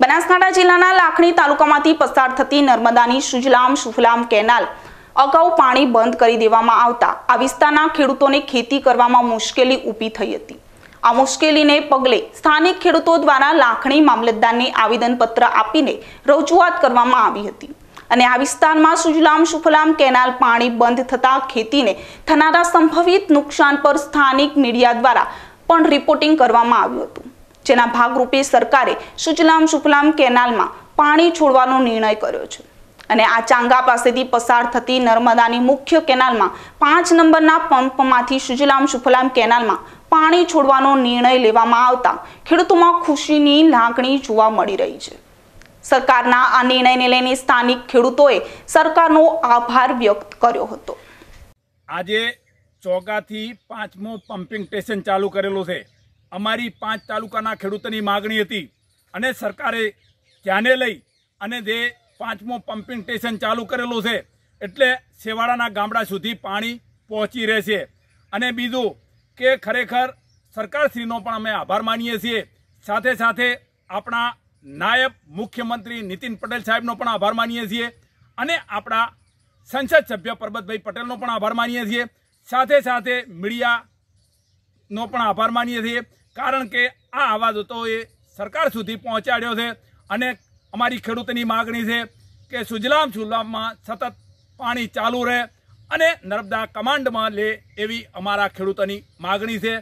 બનાસકાંઠા જિલ્લાના લાખણી તાલુકામાંથી પસાર થતી નર્મદાની સુજલામ સુફલામ કેનાલ અગાઉ પાણી બંધ કરી દેવામાં આવતા આ વિસ્તારના ખેડૂતોને ખેતી કરવામાં મુશ્કેલી ઊભી થઈ હતી આ મુશ્કેલીને પગલે સ્થાનિક ખેડૂતો દ્વારા લાખણી મામલતદારને આવેદનપત્ર આપીને રજૂઆત કરવામાં આવી હતી અને આ વિસ્તારમાં સુજલામ સુફલામ કેનાલ પાણી બંધ થતા ખેતીને થનારા સંભવિત નુકસાન પર સ્થાનિક મીડિયા દ્વારા પણ રિપોર્ટિંગ કરવામાં આવ્યું હતું જેના ભાગરૂપે સરકારે સુજલામ સુફલામ કેનાલમાં પાણી છોડવાનો નિર્ણય કર્યો છે અને આ ચાંગા પાસેથી પસાર થતી નર્મદાની મુખ્ય કેનાલમાં પાંચ નંબરના પંપમાંથી સુજલામ સુફલામ કેનાલમાં પાણી છોડવાનો નિર્ણય લેવામાં આવતા ખેડૂતોમાં ખુશીની લાગણી જોવા મળી રહી છે સરકારના આ નિર્ણયને લઈને સ્થાનિક ખેડૂતોએ સરકારનો આભાર વ્યક્ત કર્યો હતો આજે ચોગાથી પાંચમો પમ્પિંગ સ્ટેશન ચાલુ કરેલું છે અમારી પાંચ તાલુકાના ખેડૂતોની માગણી હતી અને સરકારે ધ્યાને લઈ અને જે પાંચમો પમ્પિંગ સ્ટેશન ચાલુ કરેલું છે એટલે સેવાડાના ગામડા સુધી પાણી પહોંચી રહેશે અને બીજું કે ખરેખર સરકારશ્રીનો પણ અમે આભાર માનીએ છીએ સાથે સાથે આપણા નાયબ મુખ્યમંત્રી નીતિન પટેલ સાહેબનો પણ આભાર માનીએ છીએ અને આપણા સંસદ સભ્ય પરબતભાઈ પટેલનો પણ આભાર માનીએ છીએ સાથે સાથે મીડિયા નો પણ આભાર માનીએ છીએ કારણ કે આ અવાજ હતો એ સરકાર સુધી પહોંચાડ્યો છે અને અમારી ખેડૂતની માગણી છે કે સુજલામ સુજલામમાં સતત પાણી ચાલુ રહે અને નર્મદા કમાન્ડમાં લે એવી અમારા ખેડૂતોની માગણી છે